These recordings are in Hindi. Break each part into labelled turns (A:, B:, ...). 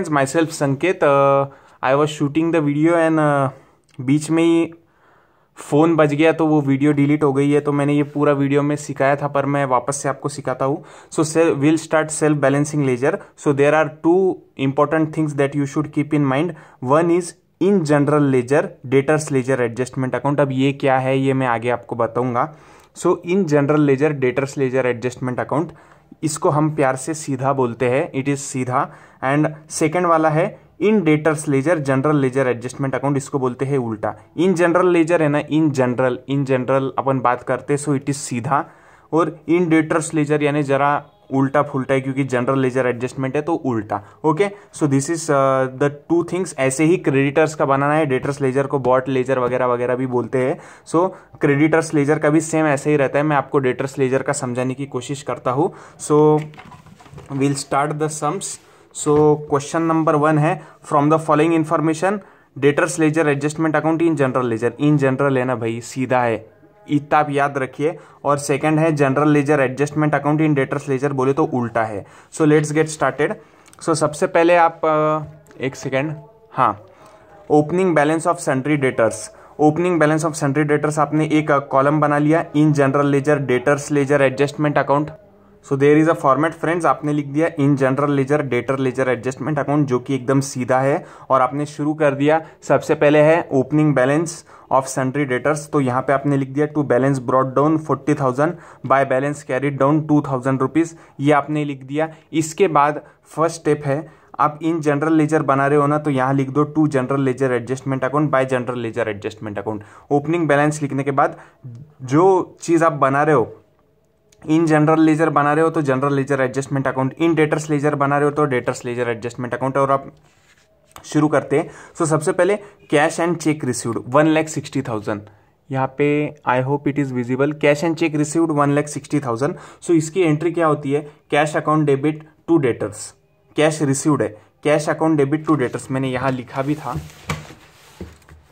A: friends myself Sanket I was shooting the video and बीच में ही फ़ोन बज गया तो वो वीडियो डिलीट हो गई है तो मैंने ये पूरा वीडियो में सिखाया था पर मैं वापस से आपको सिखाता हूँ सो से will start self balancing ledger so there are two important things that you should keep in mind one is in general ledger debtors ledger adjustment account अब ये क्या है ये मैं आगे आपको बताऊंगा so in general ledger debtors ledger adjustment account इसको हम प्यार से सीधा बोलते हैं इट इज़ सीधा एंड सेकेंड वाला है in debtors ledger general ledger adjustment account इसको बोलते हैं उल्टा इन जनरल लेजर है ना इन जनरल इन जनरल अपन बात करते सो इट इज़ सीधा और इन डेटर्स लेजर यानी जरा उल्टा फुलटा है क्योंकि जनरल लेजर एडजस्टमेंट है तो उल्टा okay so this is the two things ऐसे ही क्रेडिटर्स का बनाना है डेटर्स लेजर को बॉट लेजर वगैरह वगैरह भी बोलते हैं सो क्रेडिटर्स लेजर का भी सेम ऐसे ही रहता है मैं आपको डेटर्स लेजर का समझाने की कोशिश करता हूँ so will start the sums so question number one है from the following information debtors ledger adjustment account in general ledger in general है ना भाई सीधा है इतना आप याद रखिए और सेकंड है general ledger adjustment account in debtors ledger बोले तो उल्टा है so let's get started so सबसे पहले आप एक सेकेंड हाँ opening balance of sundry debtors opening balance of sundry debtors आपने एक कॉलम बना लिया in general ledger debtors ledger adjustment account so there is a format friends आपने लिख दिया in general ledger debtor ledger adjustment account जो कि एकदम सीधा है और आपने शुरू कर दिया सबसे पहले है opening balance of sundry debtors तो यहाँ पे आपने लिख दिया to balance brought down forty thousand by balance carried down two thousand rupees ये आपने लिख दिया इसके बाद फर्स्ट स्टेप है आप इन जनरल लेजर बना रहे हो ना तो यहाँ लिख दो to general ledger adjustment account by general ledger adjustment account opening balance लिखने के बाद जो चीज़ आप बना रहे हो इन जनरल लेजर बना रहे हो तो general ledger adjustment account in debtors ledger बना रहे हो तो डेटर्स लेजर एडजस्टमेंट अकाउंट और आप शुरू करते हैं सो so, सबसे पहले cash and cheque received one lakh sixty thousand यहाँ पे I hope it is visible cash and cheque received one lakh sixty thousand so इसकी एंट्री क्या होती है cash account debit to debtors cash received है cash account debit to debtors मैंने यहाँ लिखा भी था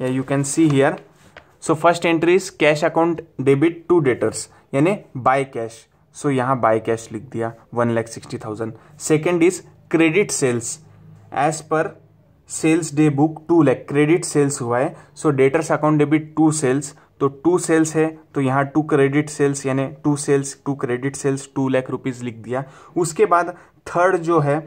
A: या you can see here so first entry is cash account debit to debtors यानी बाय कैश सो यहाँ बाय कैश लिख दिया one lakh sixty thousand second is credit sales as per sales day book two lakh credit sales हुआ है so debtors account debit to sales तो टू सेल्स है तो यहाँ टू क्रेडिट सेल्स यानी to sales to credit sales two lakh rupees लिख दिया उसके बाद थर्ड जो है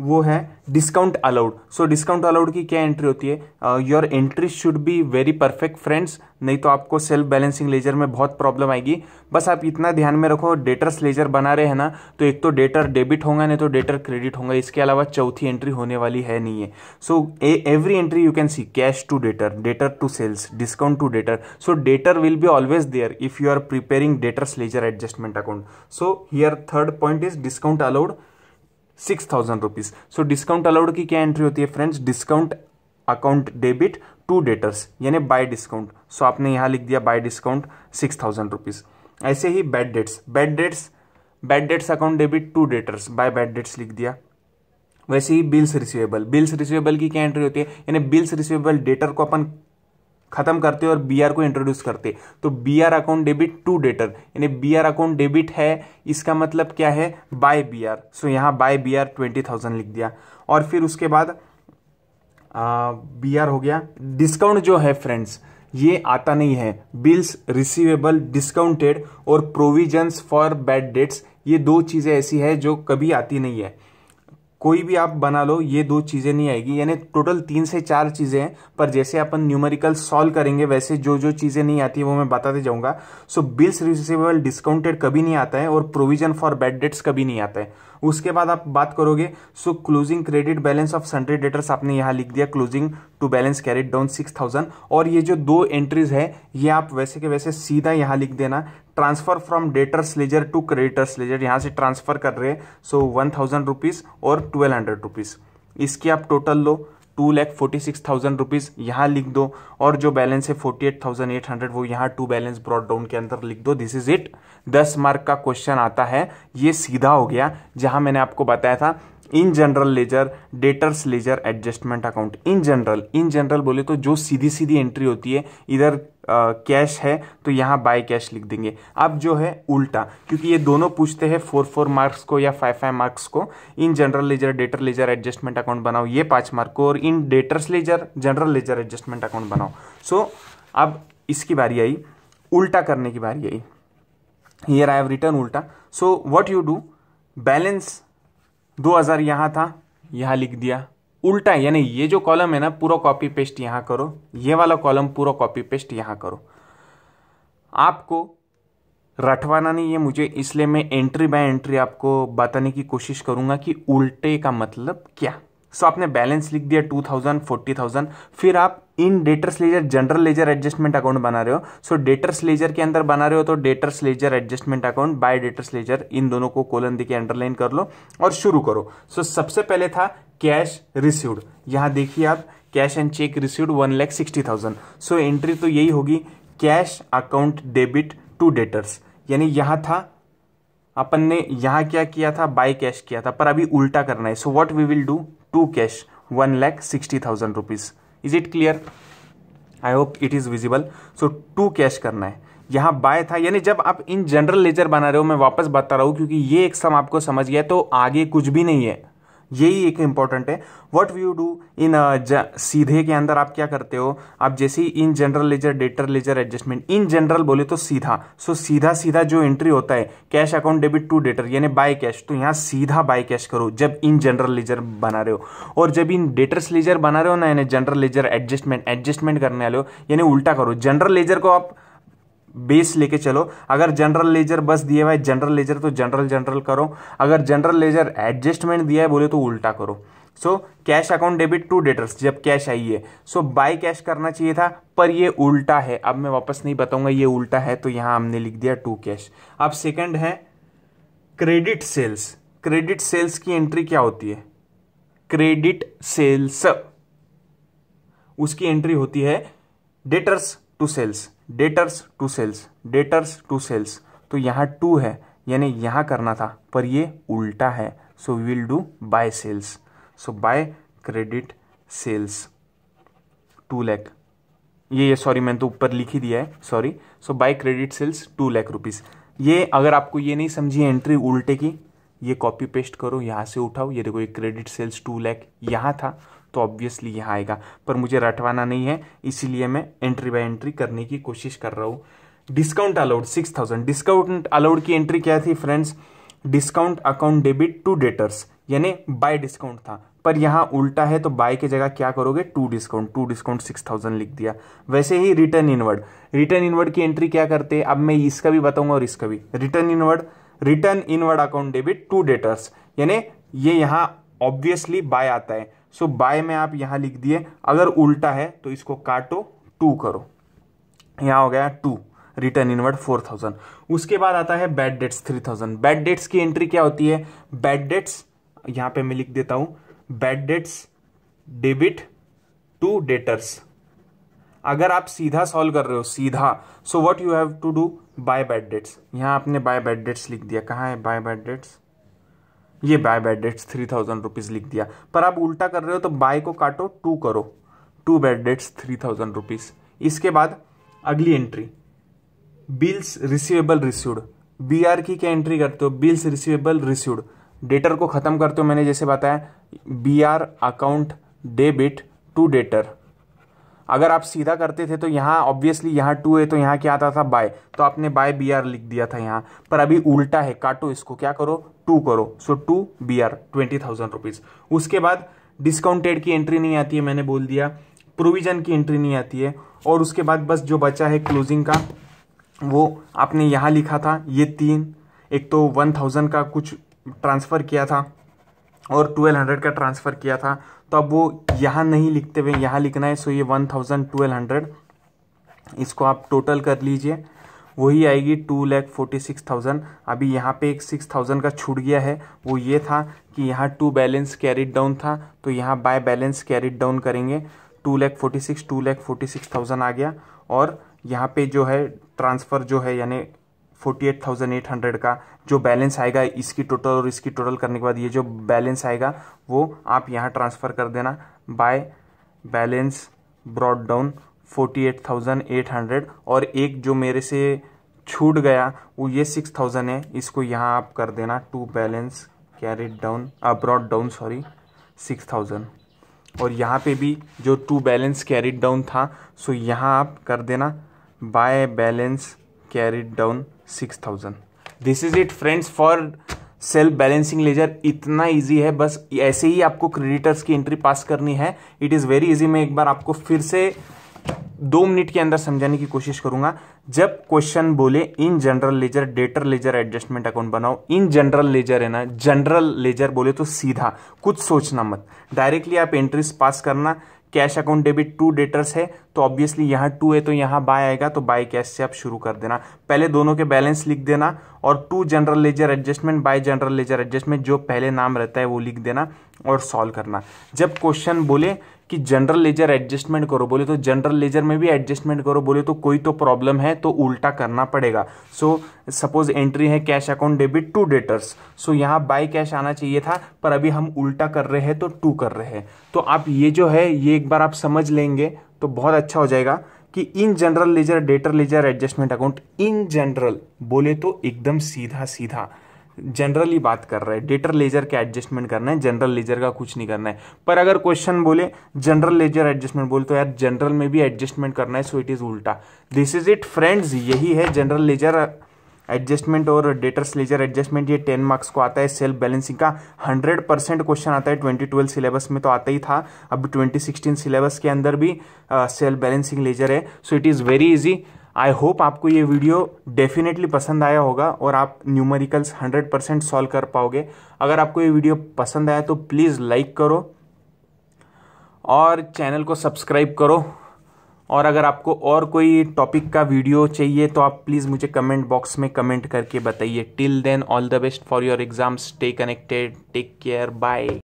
A: वो है discount allowed so discount allowed की क्या एंट्री होती है your entry should be very perfect friends नहीं तो आपको सेल्फ बैलेंसिंग लेजर में बहुत प्रॉब्लम आएगी बस आप इतना ध्यान में रखो डेटर्स लेजर बना रहे हैं ना तो एक तो डेटर डेबिट होगा नहीं तो डेटर क्रेडिट होगा इसके अलावा चौथी एंट्री होने वाली है नहीं है so every entry you can see cash to debtor debtor to sales discount to debtor so debtor will be always there if you are preparing debtors ledger adjustment account so here third point is discount allowed six thousand rupees so discount allowed की क्या एंट्री होती है friends discount account debit to debtors यानी बाय डिस्काउंट सो आपने यहां लिख दिया by discount six thousand rupees ऐसे ही bad debts bad debts bad debts account debit to debtors by bad debts लिख दिया वैसे ही बिल्स रिसीवेबल बिल्स रिसीवेबल की क्या एंट्री होती है यानी बिल्स रिसीवेबल डेटर को अपन खत्म करते और बी को इंट्रोड्यूस करते तो B account debit to debtor यानी बी अकाउंट डेबिट है इसका मतलब क्या है बाय बी सो यहाँ बाय बी आर लिख दिया और फिर उसके बाद बी हो गया डिस्काउंट जो है फ्रेंड्स ये आता नहीं है बिल्स रिसीवेबल डिस्काउंटेड और प्रोविजंस फॉर बैड डेट्स ये दो चीज़ें ऐसी है जो कभी आती नहीं है कोई भी आप बना लो ये दो चीज़ें नहीं आएगी यानी टोटल तीन से चार चीज़ें हैं पर जैसे अपन न्यूमेरिकल सॉल्व करेंगे वैसे जो जो चीज़ें नहीं आती है वो मैं बताते जाऊंगा सो बिल्स रिसिवेबल डिस्काउंटेड कभी नहीं आता है और प्रोविजन फॉर बैड डेट्स कभी नहीं आता है उसके बाद आप बात करोगे so closing credit balance of sundry debtors आपने यहाँ लिख दिया closing to balance carried down six thousand और ये जो दो एंट्रीज है ये आप वैसे के वैसे सीधा यहाँ लिख देना transfer from debtors ledger to creditors ledger यहाँ से ट्रांसफर कर रहे हैं सो वन थाउजेंड रुपीज़ और ट्वेल्व हंड्रेड रुपीज़ इसकी आप टोटल लो two lakh forty six thousand rupees यहाँ लिख दो और जो बैलेंस है forty eight thousand eight hundred वो यहाँ टू बैलेंस ब्रॉड डाउन के अंदर लिख दो दिस इज इट दस मार्क का क्वेश्चन आता है ये सीधा हो गया जहाँ मैंने आपको बताया था in general ledger debtors ledger adjustment account in general in general बोले तो जो सीधी सीधी एंट्री होती है इधर कैश है तो यहाँ बाय कैश लिख देंगे अब जो है उल्टा क्योंकि ये दोनों पूछते हैं फोर फोर मार्क्स को या फाइव फाइव मार्क्स को in general ledger debtor ledger adjustment account बनाओ ये पाँच मार्क को और in debtors ledger general ledger adjustment account बनाओ सो so, अब इसकी बारी आई उल्टा करने की बारी आई हियर आई हैव रिटर्न उल्टा so what you do balance दो हज़ार यहाँ था यहाँ लिख दिया उल्टा यानी ये जो कॉलम है ना पूरा कॉपी पेस्ट यहाँ करो ये वाला कॉलम पूरा कॉपी पेस्ट यहाँ करो आपको रटवाना नहीं है मुझे इसलिए मैं एंट्री बाय एंट्री आपको बताने की कोशिश करूँगा कि उल्टे का मतलब क्या सो आपने बैलेंस लिख दिया टू थाउजेंड फोर्टी थाउजेंड फिर आप in debtors ledger general ledger adjustment account बना रहे हो सो डेटर्स लेजर के अंदर बना रहे हो तो debtors ledger adjustment account by debtors ledger इन दोनों को कोलन देके अंडरलाइन कर लो और शुरू करो सो so, सबसे पहले था कैश रिसीव्ड यहाँ देखिए आप cash and cheque received one lakh sixty thousand so entry तो यही होगी cash account debit to debtors यानी यहाँ था अपन ने यहाँ क्या किया था बाय कैश किया था पर अभी उल्टा करना है so what we will do to cash one lakh sixty thousand rupees is it clear I hope it is visible so to cash करना है यहां बाय था यानी जब आप इन जनरल लेजर बना रहे हो मैं वापस बता रहा हूं क्योंकि ये एक सम आपको समझ गया तो आगे कुछ भी नहीं है यही एक इंपॉर्टेंट है व्हाट व्यू डू इन सीधे के अंदर आप क्या करते हो आप जैसे ही in general ledger debtor ledger adjustment in general बोले तो सीधा सो so, सीधा सीधा जो एंट्री होता है cash account debit to debtor यानी बाय कैश तो यहां सीधा बाय कैश करो जब इन जनरल लेजर बना रहे हो और जब इन डेटर्स लेजर बना रहे हो ना यानी जनरल लेजर एडजस्टमेंट एडजस्टमेंट करने वाले हो यानी उल्टा करो जनरल लेजर को आप बेस लेके चलो अगर जनरल लेजर बस दिया हुआ है जनरल लेजर तो जनरल जनरल करो अगर जनरल लेजर एडजस्टमेंट दिया है बोले तो उल्टा करो so cash account debit to debtors जब कैश आई है सो बाय कैश करना चाहिए था पर ये उल्टा है अब मैं वापस नहीं बताऊंगा ये उल्टा है तो यहाँ हमने लिख दिया टू कैश अब सेकंड है क्रेडिट सेल्स क्रेडिट सेल्स की एंट्री क्या होती है क्रेडिट सेल्स उसकी एंट्री होती है debtors to sales debtors to sales debtors to sales तो यहाँ टू है यानी यहाँ करना था पर ये उल्टा है so we will do by sales so by credit sales two lakh ये ये सॉरी मैंने तो ऊपर लिख ही दिया है sorry so by credit sales two lakh rupees ये अगर आपको ये नहीं समझी एंट्री उल्टे की ये कॉपी पेस्ट करो यहाँ से उठाओ ये देखो ये क्रेडिट सेल्स टू लैख यहाँ था तो ऑब्वियसली यहाँ आएगा पर मुझे रटवाना नहीं है इसीलिए मैं एंट्री बाय एंट्री करने की कोशिश कर रहा हूँ discount allowed six thousand discount allowed की एंट्री क्या थी friends discount account debit to debtors यानी बाय डिस्काउंट था पर यहाँ उल्टा है तो बाय की जगह क्या करोगे to discount to discount six thousand लिख दिया वैसे ही रिटर्न इनवर्ड रिटर्न इनवर्ड की एंट्री क्या करते हैं अब मैं इसका भी बताऊंगा और इसका भी return inward return inward account debit to debtors यानी ये यहाँ ऑब्वियसली बाय आता है सो बाय में आप यहाँ लिख दिए अगर उल्टा है तो इसको काटो टू करो यहां हो गया to return inward four thousand उसके बाद आता है bad debts three thousand bad debts की एंट्री क्या होती है बैड डेट्स यहां पे मैं लिख देता हूं bad debts debit to debtors अगर आप सीधा सॉल्व कर रहे हो सीधा so what you have to do by bad debts यहां आपने बाय बैड डेट्स लिख दिया कहा है बाय बैड डेट्स ये by bad debts three thousand rupees लिख दिया पर आप उल्टा कर रहे हो तो बाय को काटो टू करो to bad debts three thousand rupees इसके बाद अगली entry bills receivable reissued B R की क्या एंट्री करते हो बिल्स रिसीवेबल रिस्यूड डेटर को ख़त्म करते हो मैंने जैसे बताया B R account debit to debtor अगर आप सीधा करते थे तो यहाँ ऑब्वियसली यहाँ टू है तो यहाँ क्या आता था बाय तो आपने बाय बी आर लिख दिया था यहाँ पर अभी उल्टा है काटो इसको क्या करो टू करो so to B R twenty thousand rupees उसके बाद डिस्काउंटेड की एंट्री नहीं आती है मैंने बोल दिया प्रोविजन की एंट्री नहीं आती है और उसके बाद बस जो बचा है क्लोजिंग का वो आपने यहाँ लिखा था ये तीन एक तो वन थाउजेंड का कुछ ट्रांसफ़र किया था और ट्वेल्व हंड्रेड का ट्रांसफ़र किया था तो अब वो यहाँ नहीं लिखते हुए यहाँ लिखना है सो ये वन थाउजेंड ट्वेल्व हंड्रेड इसको आप टोटल कर लीजिए वही आएगी two lakh forty six thousand अभी यहाँ पे एक सिक्स थाउजेंड का छूट गया है वो ये था कि यहाँ टू बैलेंस कैरिड डाउन था तो यहाँ बाय बैलेंस कैरिड डाउन करेंगे two lakh forty six two lakh forty six thousand आ गया और यहाँ पे जो है ट्रांसफ़र जो है यानी forty eight thousand eight hundred का जो बैलेंस आएगा इसकी टोटल और इसकी टोटल करने के बाद ये जो बैलेंस आएगा वो आप यहाँ ट्रांसफ़र कर देना by balance brought down forty eight thousand eight hundred और एक जो मेरे से छूट गया वो ये सिक्स थाउजेंड है इसको यहाँ आप कर देना to balance carry down abroad down sorry six thousand और यहाँ पे भी जो टू बैलेंस कैरिड डाउन था सो यहाँ आप कर देना by balance carried down six thousand this is it friends for self balancing ledger इतना इजी है बस ऐसे ही आपको क्रेडिटर्स की एंट्री पास करनी है इट इज़ वेरी इजी मैं एक बार आपको फिर से दो मिनट के अंदर समझाने की कोशिश करूंगा जब क्वेश्चन बोले in general ledger debtor ledger adjustment account बनाओ इन जनरल लेजर है ना जनरल लेजर बोले तो सीधा कुछ सोचना मत डायरेक्टली आप एंट्रीज पास करना cash account debit to debtors है तो ऑब्वियसली यहाँ टू है तो यहाँ बाय आएगा तो बाय कैश से आप शुरू कर देना पहले दोनों के बैलेंस लिख देना और to general ledger adjustment by general ledger adjustment जो पहले नाम रहता है वो लिख देना और सॉल्व करना जब क्वेश्चन बोले कि जनरल लेजर एडजस्टमेंट करो बोले तो जनरल लेजर में भी एडजस्टमेंट करो बोले तो कोई तो प्रॉब्लम है तो उल्टा करना पड़ेगा सो सपोज एंट्री है cash account debit to debtors so यहाँ बाय कैश आना चाहिए था पर अभी हम उल्टा कर रहे हैं तो टू कर रहे हैं तो आप ये जो है ये एक बार आप समझ लेंगे तो बहुत अच्छा हो जाएगा कि in general ledger debtor ledger adjustment account in general बोले तो एकदम सीधा सीधा जनरली बात कर रहे हैं डेटर लेजर का एडजस्टमेंट करना है जनरल लेजर का कुछ नहीं करना है पर अगर क्वेश्चन बोले जनरल लेजर एडजस्टमेंट बोले तो यार जनरल में भी एडजस्टमेंट करना है सो इट इज़ उल्टा दिस इज इट फ्रेंड्स यही है जनरल लेजर एडजस्टमेंट और डेटर्स लेजर एडजस्टमेंट ये टेन मार्क्स को आता है सेल्फ बैलेंसिंग का हंड्रेड परसेंट क्वेश्चन आता है ट्वेंटी ट्वेल्व सिलेबस में तो आता ही था अब ट्वेंटी सिक्सटीन सिलेबस के अंदर भी सेल्फ बैलेंसिंग लेजर है so it is very easy I hope आपको ये वीडियो डेफिनेटली पसंद आया होगा और आप न्यूमेरिकल्स 100 परसेंट सॉल्व कर पाओगे अगर आपको ये वीडियो पसंद आया तो प्लीज़ लाइक करो और चैनल को सब्सक्राइब करो और अगर आपको और कोई टॉपिक का वीडियो चाहिए तो आप प्लीज़ मुझे कमेंट बॉक्स में कमेंट करके बताइए till then all the best for your exams stay connected take care bye